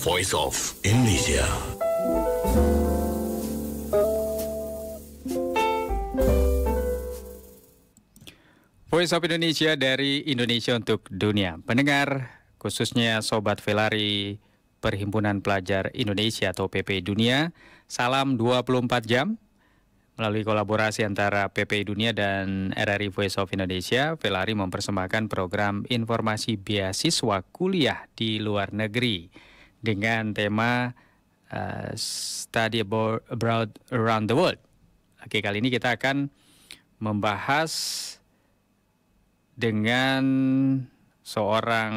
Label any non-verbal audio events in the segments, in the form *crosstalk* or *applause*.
Voice of Indonesia. Voice of Indonesia dari Indonesia untuk dunia. Pendengar, khususnya Sobat Velari Perhimpunan Pelajar Indonesia atau PP Dunia, salam 24 jam Melalui kolaborasi antara PP Dunia dan RRI Voice of Indonesia, Velari mempersembahkan program informasi beasiswa kuliah di luar negeri dengan tema uh, Study Abroad Around the World. Oke, kali ini kita akan membahas dengan seorang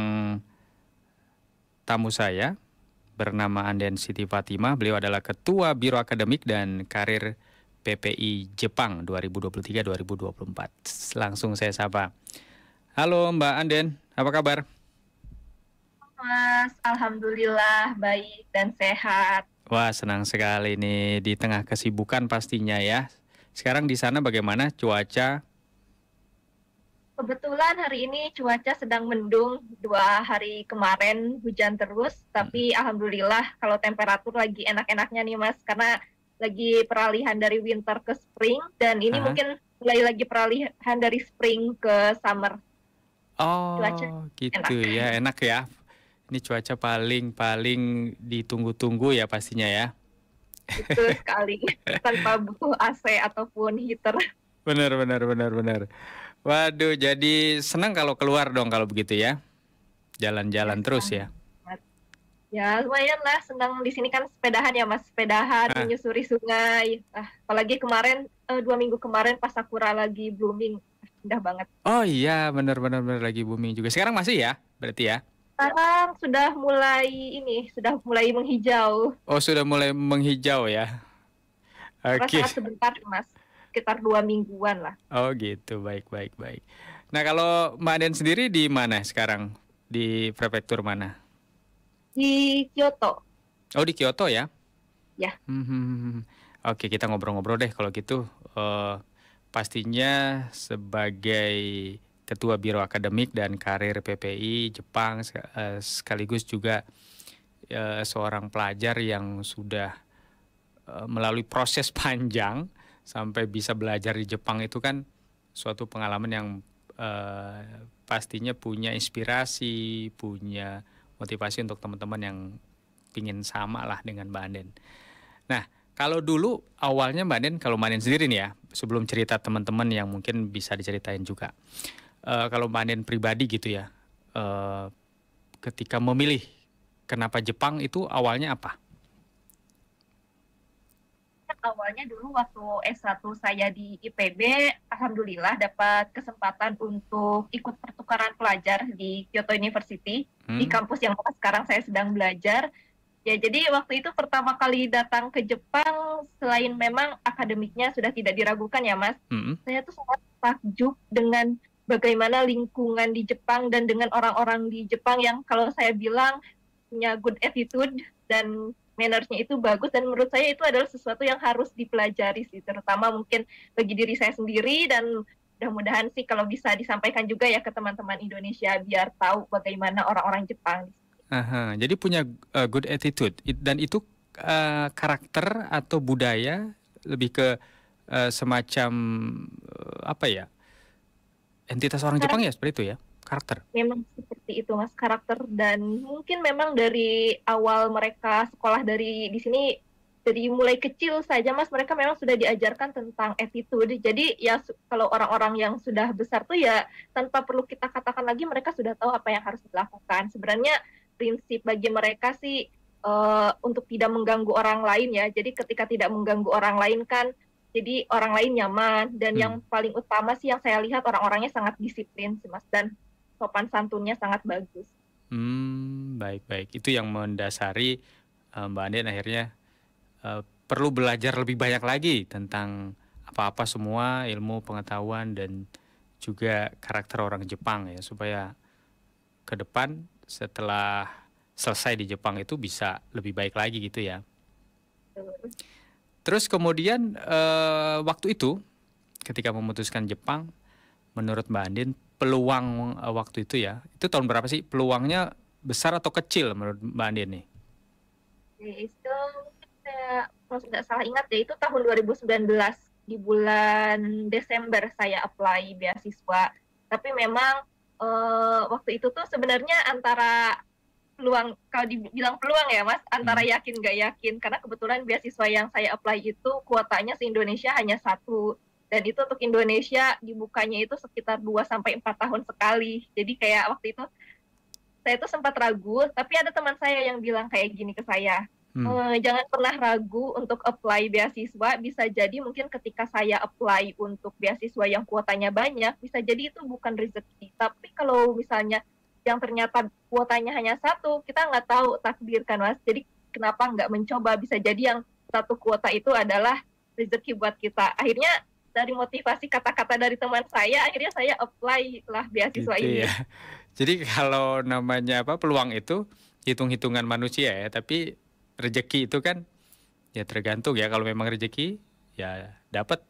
tamu saya bernama Anden Siti Fatimah. Beliau adalah Ketua Biro Akademik dan Karir PPI Jepang 2023-2024. Langsung saya sapa. Halo Mbak Anden, apa kabar? Mas. Alhamdulillah baik dan sehat. Wah, senang sekali ini di tengah kesibukan pastinya ya. Sekarang di sana bagaimana cuaca? Kebetulan hari ini cuaca sedang mendung. Dua hari kemarin hujan terus, tapi hmm. alhamdulillah kalau temperatur lagi enak-enaknya nih Mas karena lagi peralihan dari winter ke spring dan ini Aha. mungkin mulai lagi peralihan dari spring ke summer. Oh, Cuaca gitu enak. ya, enak ya. Ini cuaca paling paling ditunggu-tunggu ya pastinya ya. Betul sekali. Tanpa butuh AC ataupun heater. Benar, benar, benar, benar. Waduh, jadi senang kalau keluar dong kalau begitu ya. Jalan-jalan ya, terus ya. Ya, lumayan lah senang di sini kan sepedahan ya Mas, sepedahan ah. menyusuri sungai. Ah, apalagi kemarin eh, dua minggu kemarin pas sakura lagi blooming, indah banget. Oh iya, benar-benar lagi booming juga. Sekarang masih ya, berarti ya? sekarang sudah mulai ini sudah mulai menghijau oh sudah mulai menghijau ya oke okay. sebentar mas sekitar dua mingguan lah oh gitu baik baik baik nah kalau mbak sendiri di mana sekarang di prefektur mana di Kyoto oh di Kyoto ya ya hmm, hmm, hmm, hmm. oke kita ngobrol-ngobrol deh kalau gitu uh, pastinya sebagai Ketua Biro Akademik dan Karir PPI Jepang eh, sekaligus juga eh, seorang pelajar yang sudah eh, melalui proses *laughs* panjang sampai bisa belajar di Jepang itu kan suatu pengalaman yang pastinya punya inspirasi, punya motivasi untuk teman-teman yang ingin sama lah dengan Mbak Anden. Nah, kalau dulu awalnya Mbak Anden, kalau Mbak Anden sendiri nih ya, sebelum cerita teman-teman yang mungkin bisa diceritain juga. Eh, kalau Mbak Anden pribadi gitu ya, uh, ketika memilih kenapa Jepang itu awalnya apa? Awalnya dulu waktu S1 saya di IPB, alhamdulillah dapat kesempatan untuk ikut pertukaran pelajar di Kyoto University hmm. di kampus yang sekarang saya sedang belajar. Ya, jadi waktu itu pertama kali datang ke Jepang, selain memang akademiknya sudah tidak diragukan ya, Mas. -hmm. Saya tuh sangat takjub dengan bagaimana lingkungan di Jepang dan dengan orang-orang di Jepang yang kalau saya bilang punya good attitude dan mannersnya itu bagus dan menurut saya itu adalah sesuatu yang harus dipelajari sih terutama mungkin bagi diri saya sendiri dan mudah-mudahan sih kalau bisa disampaikan juga ya ke teman-teman Indonesia biar tahu bagaimana orang-orang Jepang. Aha, jadi punya uh, good attitude dan itu uh, karakter atau budaya lebih ke uh, semacam uh, apa ya entitas orang Jepang ya seperti itu ya karakter memang seperti itu mas karakter dan mungkin memang dari awal mereka sekolah dari di sini dari mulai kecil saja mas mereka memang sudah diajarkan tentang attitude jadi ya kalau orang-orang yang sudah besar tuh ya tanpa perlu kita katakan lagi mereka sudah tahu apa yang harus dilakukan sebenarnya prinsip bagi mereka sih uh, untuk tidak mengganggu orang lain ya jadi ketika tidak mengganggu orang lain kan jadi orang lain nyaman dan hmm. yang paling utama sih yang saya lihat orang-orangnya sangat disiplin sih mas dan sopan santunnya sangat bagus. Hmm baik baik itu yang mendasari uh, Mbak Andin akhirnya uh, perlu belajar lebih banyak lagi tentang apa-apa semua ilmu pengetahuan dan juga karakter orang Jepang ya supaya ke depan setelah selesai di Jepang itu bisa lebih baik lagi gitu ya. Terus kemudian eh, waktu itu ketika memutuskan Jepang, menurut Mbak Andin peluang eh, waktu itu ya, itu tahun berapa sih peluangnya besar atau kecil menurut Mbak Andin nih? Ya, itu saya kalau tidak salah ingat ya itu tahun 2019 di bulan Desember saya apply beasiswa. Tapi memang eh, waktu itu tuh sebenarnya antara peluang kalau dibilang peluang ya mas antara hmm. yakin gak yakin karena kebetulan beasiswa yang saya apply itu kuotanya se Indonesia hanya satu dan itu untuk Indonesia dibukanya itu sekitar 2 sampai empat tahun sekali jadi kayak waktu itu saya itu sempat ragu tapi ada teman saya yang bilang kayak gini ke saya hmm. e, jangan pernah ragu untuk apply beasiswa bisa jadi mungkin ketika saya apply untuk beasiswa yang kuotanya banyak bisa jadi itu bukan rezeki tapi kalau misalnya yang ternyata kuotanya hanya satu, kita nggak tahu takdir kan mas. Jadi kenapa nggak mencoba? Bisa jadi yang satu kuota itu adalah rezeki buat kita. Akhirnya dari motivasi kata-kata dari teman saya, akhirnya saya apply lah beasiswa gitu ini. Ya. *laughs* Jadi kalau namanya apa peluang itu hitung-hitungan manusia ya, tapi rezeki itu kan ya tergantung ya kalau memang rezeki ya dapat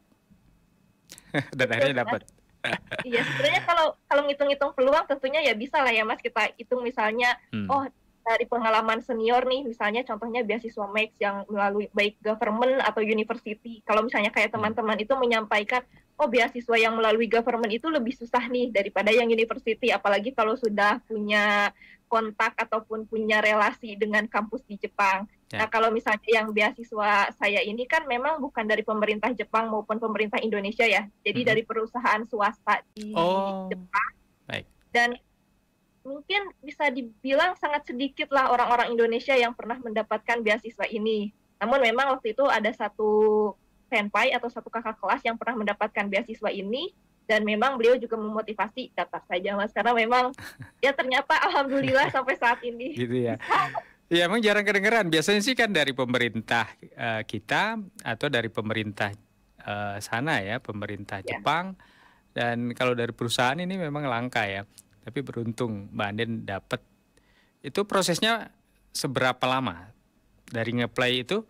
*laughs* dan akhirnya dapat iya sebenarnya kalau kalau ngitung-ngitung peluang tentunya ya bisa lah ya mas kita hitung misalnya hmm. oh dari pengalaman senior nih misalnya contohnya beasiswa Max yang melalui baik government atau university kalau misalnya kayak hmm. teman-teman itu menyampaikan oh beasiswa yang melalui government itu lebih susah nih daripada yang university apalagi kalau sudah punya kontak ataupun punya relasi dengan kampus di Jepang Nah, kalau misalnya yang beasiswa saya ini kan memang bukan dari pemerintah Jepang maupun pemerintah Indonesia ya. Jadi hmm. dari perusahaan swasta di oh. Jepang. Baik. Dan mungkin bisa dibilang sangat sedikit lah orang-orang Indonesia yang pernah mendapatkan beasiswa ini. Namun memang waktu itu ada satu senpai atau satu kakak kelas yang pernah mendapatkan beasiswa ini dan memang beliau juga memotivasi daftar saja mas karena memang *laughs* ya ternyata alhamdulillah sampai saat ini gitu ya. *laughs* Ya emang jarang kedengeran. Biasanya sih kan dari pemerintah uh, kita atau dari pemerintah uh, sana ya, pemerintah ya. Jepang. Dan kalau dari perusahaan ini memang langka ya. Tapi beruntung Mbak Andin dapat. Itu prosesnya seberapa lama dari ngeplay itu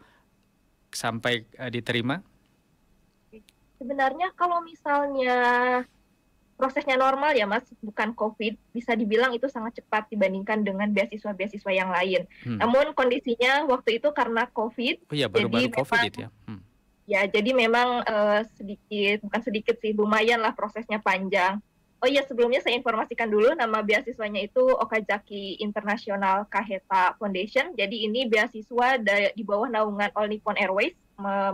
sampai uh, diterima? Sebenarnya kalau misalnya prosesnya normal ya Mas, bukan COVID, bisa dibilang itu sangat cepat dibandingkan dengan beasiswa-beasiswa yang lain. Hmm. Namun kondisinya waktu itu karena COVID, oh, iya, baru -baru jadi COVID memang, gitu ya. Hmm. ya jadi memang uh, sedikit, bukan sedikit sih, lumayan lah prosesnya panjang. Oh iya sebelumnya saya informasikan dulu nama beasiswanya itu Okajaki International Kaheta Foundation. Jadi ini beasiswa di bawah naungan All Nippon Airways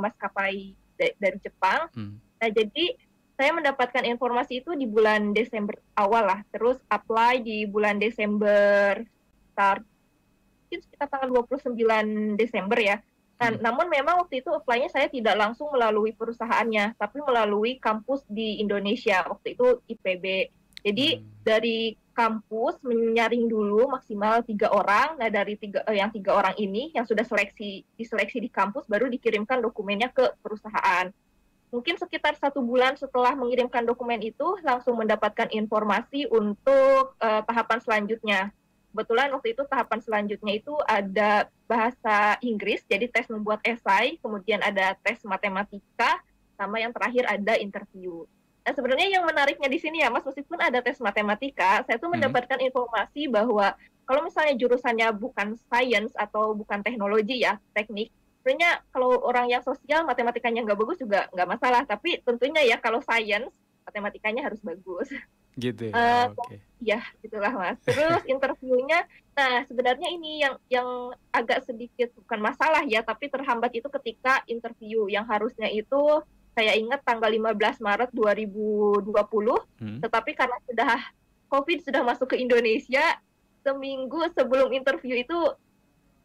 maskapai dari Jepang. Hmm. Nah jadi saya mendapatkan informasi itu di bulan Desember awal lah. Terus apply di bulan Desember start mungkin sekitar tanggal 29 Desember ya. Nah, hmm. namun memang waktu itu apply-nya saya tidak langsung melalui perusahaannya, tapi melalui kampus di Indonesia. Waktu itu IPB. Jadi hmm. dari kampus menyaring dulu maksimal tiga orang. Nah dari tiga eh, yang tiga orang ini yang sudah seleksi diseleksi di kampus baru dikirimkan dokumennya ke perusahaan. Mungkin sekitar satu bulan setelah mengirimkan dokumen itu langsung mendapatkan informasi untuk uh, tahapan selanjutnya. Kebetulan waktu itu tahapan selanjutnya itu ada bahasa Inggris, jadi tes membuat esai, kemudian ada tes matematika, sama yang terakhir ada interview. Nah, sebenarnya yang menariknya di sini ya, Mas, meskipun ada tes matematika, saya tuh hmm. mendapatkan informasi bahwa kalau misalnya jurusannya bukan science atau bukan teknologi ya, teknik, sebenarnya kalau orang yang sosial matematikanya nggak bagus juga nggak masalah tapi tentunya ya kalau sains matematikanya harus bagus gitu ya, uh, eh, okay. ya gitulah mas terus interviewnya nah sebenarnya ini yang yang agak sedikit bukan masalah ya tapi terhambat itu ketika interview yang harusnya itu saya ingat tanggal 15 Maret 2020 hmm. tetapi karena sudah COVID sudah masuk ke Indonesia seminggu sebelum interview itu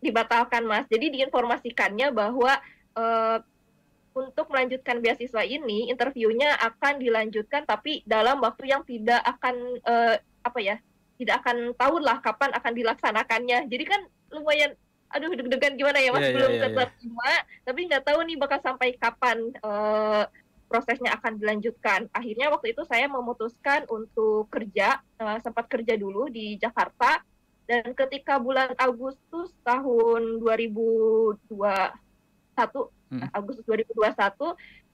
dibatalkan mas jadi diinformasikannya bahwa uh, untuk melanjutkan beasiswa ini interviewnya akan dilanjutkan tapi dalam waktu yang tidak akan uh, apa ya tidak akan tahu lah kapan akan dilaksanakannya jadi kan lumayan aduh deg-degan gimana ya mas yeah, iya, belum yeah, iya, iya. yeah, terima yeah. tapi nggak tahu nih bakal sampai kapan uh, prosesnya akan dilanjutkan akhirnya waktu itu saya memutuskan untuk kerja uh, sempat kerja dulu di Jakarta dan ketika bulan Agustus tahun 2021, hmm. Agustus 2021,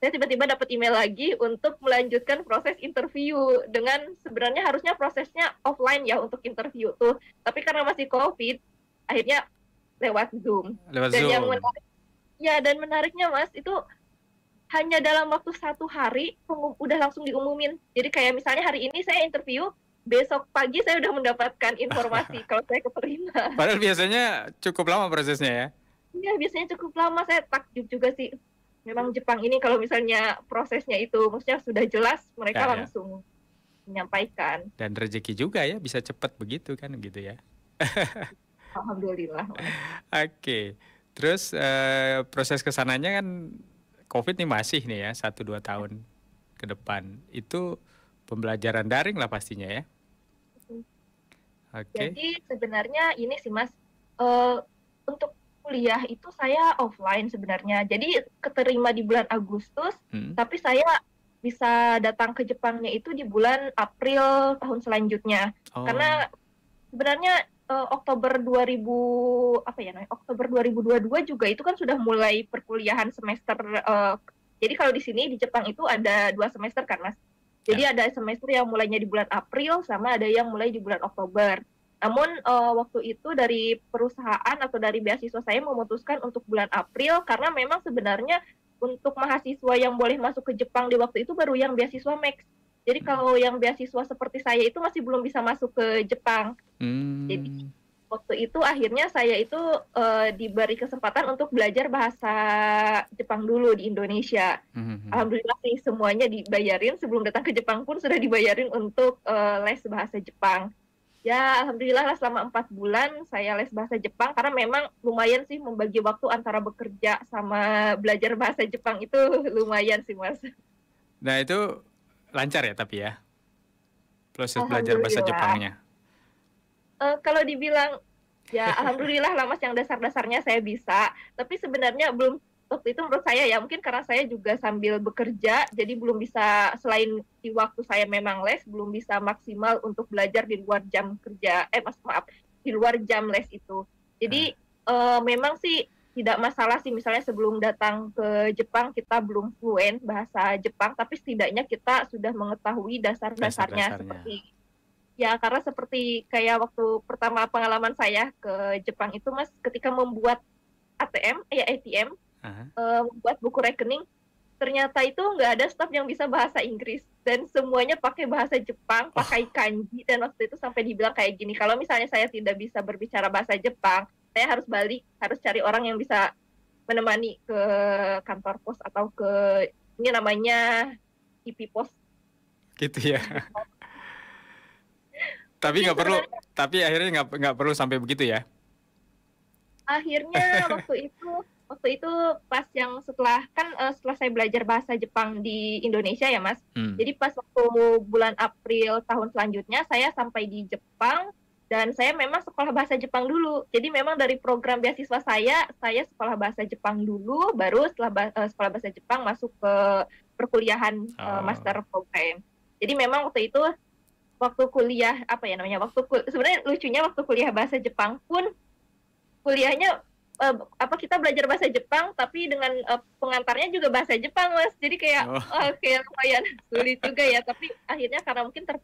saya tiba-tiba dapat email lagi untuk melanjutkan proses interview dengan sebenarnya harusnya prosesnya offline ya untuk interview tuh. Tapi karena masih COVID, akhirnya lewat Zoom. Lewat dan Zoom. yang menarik, ya dan menariknya Mas itu hanya dalam waktu satu hari udah langsung diumumin. Jadi kayak misalnya hari ini saya interview, besok pagi saya sudah mendapatkan informasi *laughs* kalau saya keterima. Padahal biasanya cukup lama prosesnya ya? Iya, biasanya cukup lama. Saya takjub juga sih. Memang Jepang ini kalau misalnya prosesnya itu, maksudnya sudah jelas, mereka ya, ya. langsung menyampaikan. Dan rezeki juga ya, bisa cepat begitu kan gitu ya. *laughs* Alhamdulillah. Oke. Okay. Terus uh, proses kesananya kan COVID nih masih nih ya, satu dua tahun ke depan. Itu pembelajaran daring lah pastinya ya. Okay. Jadi sebenarnya ini sih mas uh, untuk kuliah itu saya offline sebenarnya. Jadi keterima di bulan Agustus, hmm. tapi saya bisa datang ke Jepangnya itu di bulan April tahun selanjutnya. Oh. Karena sebenarnya uh, Oktober 2000 apa ya Oktober 2022 juga itu kan sudah mulai perkuliahan semester uh, jadi kalau di sini di Jepang itu ada dua semester kan, Mas. Jadi ya. ada semester yang mulainya di bulan April sama ada yang mulai di bulan Oktober. Namun uh, waktu itu dari perusahaan atau dari beasiswa saya memutuskan untuk bulan April karena memang sebenarnya untuk mahasiswa yang boleh masuk ke Jepang di waktu itu baru yang beasiswa Max. Jadi kalau yang beasiswa seperti saya itu masih belum bisa masuk ke Jepang. Hmm. Jadi waktu itu akhirnya saya itu uh, diberi kesempatan untuk belajar bahasa Jepang dulu di Indonesia. Mm-hmm. Alhamdulillah sih semuanya dibayarin sebelum datang ke Jepang pun sudah dibayarin untuk uh, les bahasa Jepang. Ya alhamdulillah lah selama empat bulan saya les bahasa Jepang karena memang lumayan sih membagi waktu antara bekerja sama belajar bahasa Jepang itu *laughs* lumayan sih mas. Nah itu lancar ya tapi ya proses belajar bahasa Jepangnya uh, kalau dibilang ya *laughs* alhamdulillah lah mas yang dasar-dasarnya saya bisa tapi sebenarnya belum waktu itu menurut saya ya mungkin karena saya juga sambil bekerja jadi belum bisa selain di waktu saya memang les belum bisa maksimal untuk belajar di luar jam kerja eh mas maaf di luar jam les itu jadi uh, memang sih tidak masalah sih misalnya sebelum datang ke Jepang kita belum fluent bahasa Jepang tapi setidaknya kita sudah mengetahui dasar-dasarnya Dasar seperti Ya, karena seperti kayak waktu pertama pengalaman saya ke Jepang itu, Mas, ketika membuat ATM, ya eh, ATM, uh-huh. Eh, uh, membuat buku rekening, ternyata itu nggak ada staff yang bisa bahasa Inggris dan semuanya pakai bahasa Jepang, oh. pakai oh. kanji dan waktu itu sampai dibilang kayak gini, kalau misalnya saya tidak bisa berbicara bahasa Jepang, saya harus balik, harus cari orang yang bisa menemani ke kantor pos atau ke ini namanya IP pos. Gitu ya. Gitu tapi nggak perlu tapi akhirnya nggak nggak perlu sampai begitu ya akhirnya waktu itu waktu itu pas yang setelah kan uh, setelah saya belajar bahasa Jepang di Indonesia ya mas hmm. jadi pas waktu bulan April tahun selanjutnya saya sampai di Jepang dan saya memang sekolah bahasa Jepang dulu jadi memang dari program beasiswa saya saya sekolah bahasa Jepang dulu baru setelah bah eh, uh, sekolah bahasa Jepang masuk ke perkuliahan eh, oh. uh, master program jadi memang waktu itu waktu kuliah apa ya namanya waktu kul sebenarnya lucunya waktu kuliah bahasa Jepang pun kuliahnya uh, apa kita belajar bahasa Jepang tapi dengan uh, pengantarnya juga bahasa Jepang mas jadi kayak oh. *laughs* oh kayak lumayan *laughs* sulit juga ya tapi akhirnya karena mungkin ter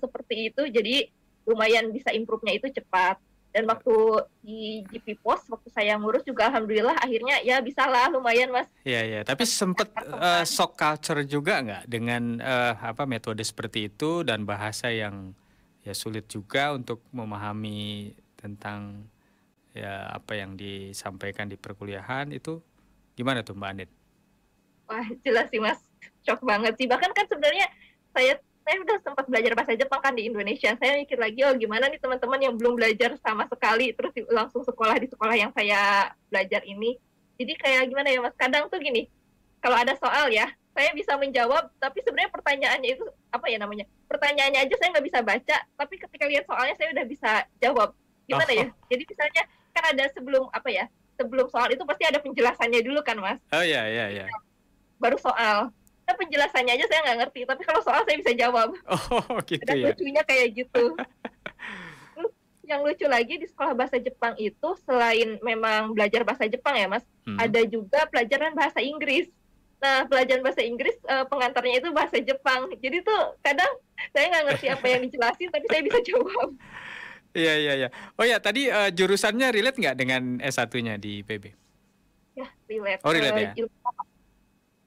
seperti itu jadi lumayan bisa improve-nya itu cepat dan waktu di GP Post waktu saya ngurus juga alhamdulillah akhirnya ya bisa lah lumayan mas. Iya iya tapi sempet uh, shock culture juga nggak dengan uh, apa metode seperti itu dan bahasa yang ya sulit juga untuk memahami tentang ya apa yang disampaikan di perkuliahan itu gimana tuh mbak Anit? Wah jelas sih mas shock banget sih bahkan kan sebenarnya saya saya udah sempat belajar bahasa Jepang kan di Indonesia saya mikir lagi oh gimana nih teman-teman yang belum belajar sama sekali terus langsung sekolah di sekolah yang saya belajar ini jadi kayak gimana ya mas kadang tuh gini kalau ada soal ya saya bisa menjawab tapi sebenarnya pertanyaannya itu apa ya namanya pertanyaannya aja saya nggak bisa baca tapi ketika lihat soalnya saya udah bisa jawab gimana ya oh. jadi misalnya kan ada sebelum apa ya sebelum soal itu pasti ada penjelasannya dulu kan mas oh iya iya iya baru soal kita penjelasannya aja saya nggak ngerti tapi kalau soal saya bisa jawab *laughs* oh gitu Dan ya lucunya kayak gitu *laughs* yang lucu lagi di sekolah bahasa Jepang itu selain memang belajar bahasa Jepang ya mas hmm. ada juga pelajaran bahasa Inggris nah pelajaran bahasa Inggris eh, pengantarnya itu bahasa Jepang jadi tuh kadang saya nggak ngerti apa yang dijelasin tapi saya bisa jawab *laughs* Iya iya iya. Oh ya tadi uh, jurusannya relate nggak dengan S1-nya di PB? Ya relate. Oh relate uh, ya. Ilmu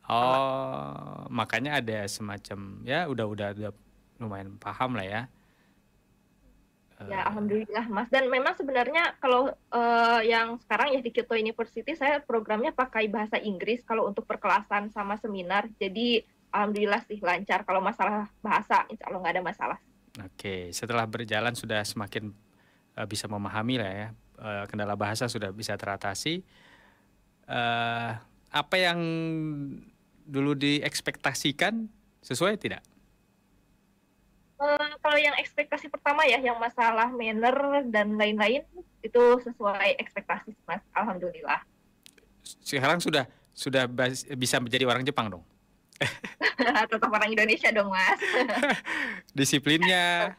Oh, makanya ada semacam ya udah udah udah lumayan paham lah ya. Eh. Ya, alhamdulillah Mas. Dan memang sebenarnya kalau uh, yang sekarang ya di Kyoto University saya programnya pakai bahasa Inggris kalau untuk perkelasan sama seminar. Jadi alhamdulillah sih lancar kalau masalah bahasa insya Allah nggak ada masalah. Oke, setelah berjalan sudah semakin uh, bisa memahami lah ya. Uh, kendala bahasa sudah bisa teratasi. Uh, apa yang dulu diekspektasikan sesuai tidak? Uh, kalau yang ekspektasi pertama ya, yang masalah manner dan lain-lain itu sesuai ekspektasi mas, alhamdulillah. Sekarang sudah sudah bisa menjadi orang Jepang dong? *laughs* Tetap orang Indonesia dong mas. *laughs* Disiplinnya?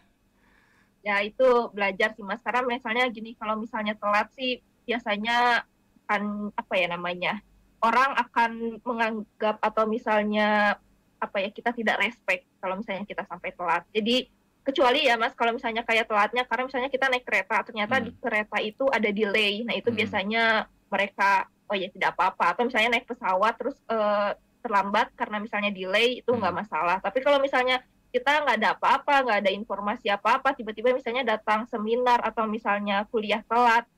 Ya itu belajar sih mas, karena misalnya gini, kalau misalnya telat sih biasanya kan apa ya namanya orang akan menganggap atau misalnya apa ya kita tidak respect kalau misalnya kita sampai telat. Jadi kecuali ya Mas kalau misalnya kayak telatnya karena misalnya kita naik kereta ternyata hmm. di kereta itu ada delay. Nah, itu hmm. biasanya mereka oh ya tidak apa-apa atau misalnya naik pesawat terus uh, terlambat karena misalnya delay itu nggak hmm. masalah. Tapi kalau misalnya kita nggak ada apa-apa, nggak ada informasi apa-apa, tiba-tiba misalnya datang seminar atau misalnya kuliah telat,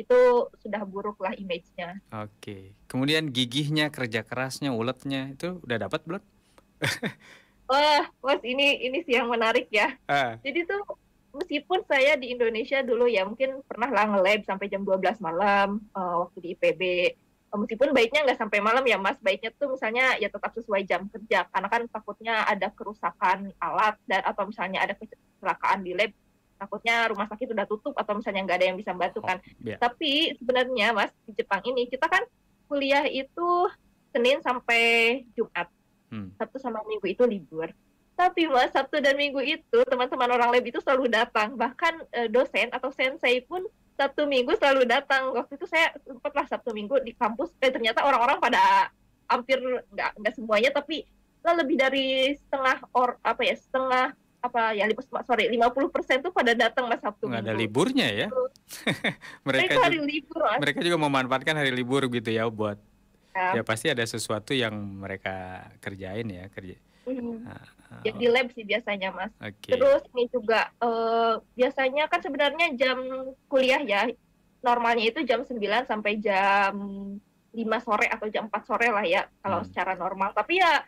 itu sudah buruk lah image-nya. Oke. Kemudian gigihnya, kerja kerasnya, uletnya itu udah dapat belum? *laughs* Wah, Mas ini ini sih yang menarik ya. Uh. Jadi tuh meskipun saya di Indonesia dulu ya mungkin pernah lah nge sampai jam 12 malam uh, waktu di IPB. Eh, meskipun baiknya nggak sampai malam ya Mas, baiknya tuh misalnya ya tetap sesuai jam kerja karena kan takutnya ada kerusakan alat dan atau misalnya ada kecelakaan di lab takutnya rumah sakit sudah tutup atau misalnya nggak ada yang bisa membantu oh, kan. Oh, iya. yeah. Tapi sebenarnya Mas di Jepang ini kita kan kuliah itu Senin sampai Jumat. Hmm. Sabtu sama Minggu itu libur. Tapi Mas Sabtu dan Minggu itu teman-teman orang lab itu selalu datang. Bahkan eh, dosen atau sensei pun Sabtu Minggu selalu datang. Waktu itu saya sempatlah Sabtu Minggu di kampus. Eh ternyata orang-orang pada hampir nggak nggak semuanya tapi lebih dari setengah or apa ya setengah apa ya lima puluh persen tuh pada datang mas Sabtu nggak ada liburnya ya *laughs* mereka, juga, libur mereka juga memanfaatkan hari libur gitu ya buat ya, ya pasti ada sesuatu yang mereka kerjain ya kerja Hmm. Ah, oh. di lab sih biasanya mas. Okay. Terus ini juga uh, biasanya kan sebenarnya jam kuliah ya normalnya itu jam 9 sampai jam 5 sore atau jam 4 sore lah ya kalau hmm. secara normal. Tapi ya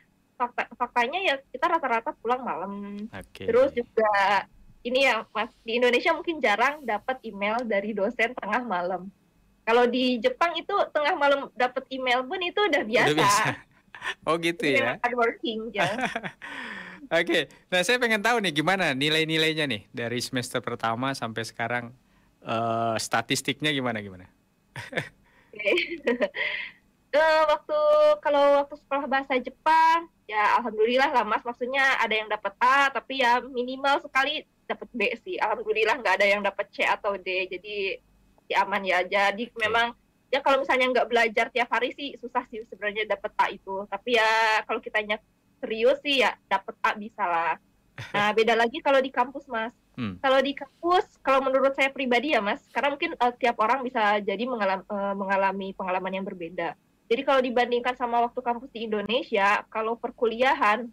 fakta faktanya ya kita rata-rata pulang malam. Okay. Terus juga ini ya Mas, di Indonesia mungkin jarang dapat email dari dosen tengah malam. Kalau di Jepang itu tengah malam dapat email pun itu udah biasa. Udah biasa. *laughs* Oh gitu ya. Hard working ya. *laughs* Oke, okay. nah saya pengen tahu nih gimana nilai-nilainya nih dari semester pertama sampai sekarang uh, statistiknya gimana gimana? uh, *laughs* waktu kalau waktu sekolah bahasa Jepang ya alhamdulillah lah mas maksudnya ada yang dapat A tapi ya minimal sekali dapat B sih alhamdulillah nggak ada yang dapat C atau D jadi ya aman ya jadi okay. memang ya kalau misalnya nggak belajar tiap hari sih susah sih sebenarnya dapat A itu tapi ya kalau kita nyak serius sih ya dapat A bisa lah nah *laughs* beda lagi kalau di kampus mas Hmm. Kalau di kampus, kalau menurut saya pribadi ya mas, karena mungkin uh, tiap orang bisa jadi eh, mengalami pengalaman yang berbeda. Jadi kalau dibandingkan sama waktu kampus di Indonesia, kalau perkuliahan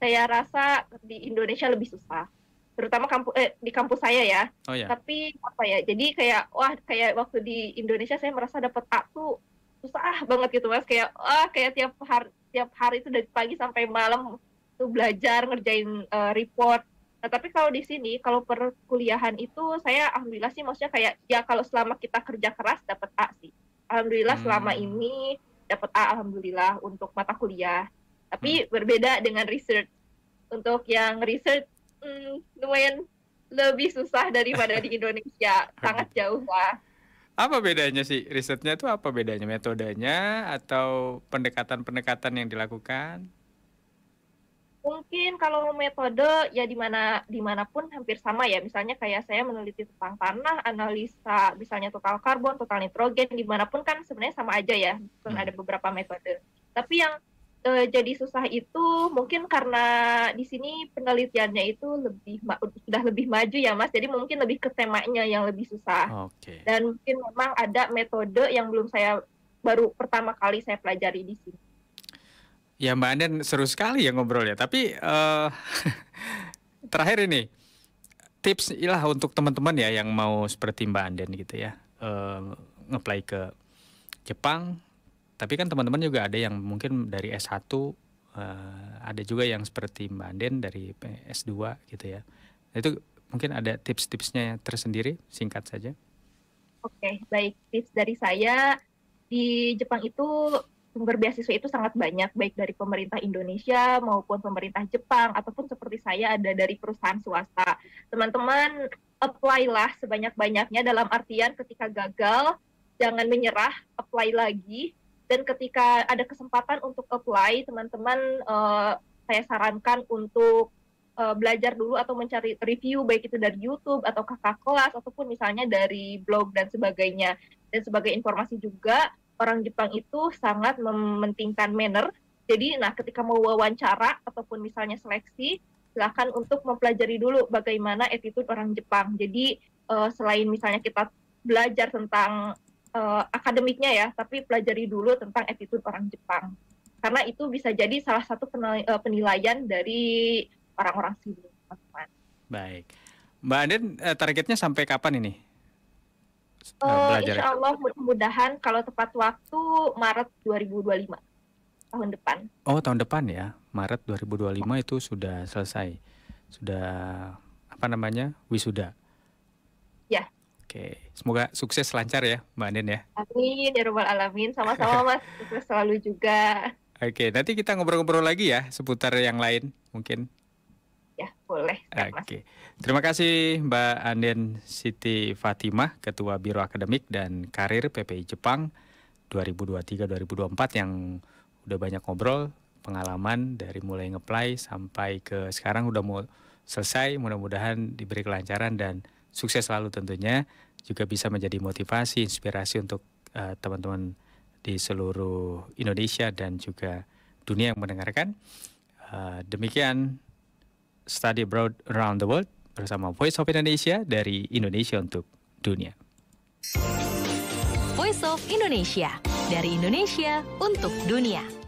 saya rasa di Indonesia lebih susah terutama kampu, eh, di kampus saya ya. Oh, yeah. Tapi apa ya? Jadi kayak wah kayak waktu di Indonesia saya merasa dapat A tuh susah banget gitu mas. Kayak wah kayak tiap hari tiap hari itu dari pagi sampai malam tuh belajar ngerjain uh, report. Nah tapi kalau di sini kalau perkuliahan itu saya alhamdulillah sih maksudnya kayak ya kalau selama kita kerja keras dapat A sih. Alhamdulillah hmm. selama ini dapat A alhamdulillah untuk mata kuliah. Tapi hmm. berbeda dengan research. Untuk yang research hmm, lumayan lebih susah daripada di *laughs* Indonesia, sangat jauh lah. Apa bedanya sih risetnya itu apa bedanya metodenya atau pendekatan-pendekatan yang dilakukan? Mungkin kalau metode ya dimana dimanapun hampir sama ya. Misalnya kayak saya meneliti tentang tanah, analisa misalnya total karbon, total nitrogen, dimanapun kan sebenarnya sama aja ya. hmm. ada beberapa metode. Tapi yang e, jadi susah itu mungkin karena di sini penelitiannya itu lebih sudah lebih maju ya mas jadi mungkin lebih ke temanya yang lebih susah okay. dan mungkin memang ada metode yang belum saya baru pertama kali saya pelajari di sini Ya Mbak Anden seru sekali ya ngobrol ya. Tapi uh, *laughs* terakhir ini tips ilah untuk teman-teman ya yang mau seperti Mbak Anden gitu ya uh, eh, ngeplay ke Jepang. Tapi kan teman-teman juga ada yang mungkin dari S1, uh, eh, ada juga yang seperti Mbak Anden dari S2 gitu ya. Itu mungkin ada tips-tipsnya tersendiri, singkat saja. Oke, okay, baik. Tips dari saya di Jepang itu sumber beasiswa itu sangat banyak baik dari pemerintah Indonesia maupun pemerintah Jepang ataupun seperti saya ada dari perusahaan swasta. Teman-teman apply lah sebanyak-banyaknya dalam artian ketika gagal jangan menyerah, apply lagi dan ketika ada kesempatan untuk apply teman-teman uh, saya sarankan untuk uh, belajar dulu atau mencari review baik itu dari YouTube atau kakak kelas ataupun misalnya dari blog dan sebagainya dan sebagai informasi juga orang Jepang itu sangat mementingkan manner. Jadi, nah ketika mau wawancara ataupun misalnya seleksi, silakan untuk mempelajari dulu bagaimana attitude orang Jepang. Jadi, uh, selain misalnya kita belajar tentang uh, akademiknya ya, tapi pelajari dulu tentang attitude orang Jepang. Karena itu bisa jadi salah satu eh, penilaian dari orang-orang sini, teman-teman. Baik. Mbak Anden, targetnya sampai kapan ini? uh, belajar? Insya Allah mudah-mudahan kalau tepat waktu Maret 2025 tahun depan. Oh tahun depan ya Maret 2025 itu sudah selesai sudah apa namanya wisuda. Ya. Oke, semoga sukses lancar ya Mbak Anin ya. Amin ya robbal alamin sama-sama *laughs* Mas sukses selalu juga. Oke, nanti kita ngobrol-ngobrol lagi ya seputar yang lain mungkin. Boleh. Oke. Okay. Terima kasih Mbak Anden Siti Fatimah, Ketua Biro Akademik dan Karir PPI Jepang 2023-2024 yang udah banyak ngobrol pengalaman dari mulai ngeplay sampai ke sekarang udah mau selesai. Mudah-mudahan diberi kelancaran dan sukses selalu tentunya juga bisa menjadi motivasi, inspirasi untuk eh, teman-teman uh, di seluruh Indonesia dan juga dunia yang mendengarkan. Uh, demikian study abroad around the world bersama Voice of Indonesia dari Indonesia untuk dunia. Voice of Indonesia dari Indonesia untuk dunia.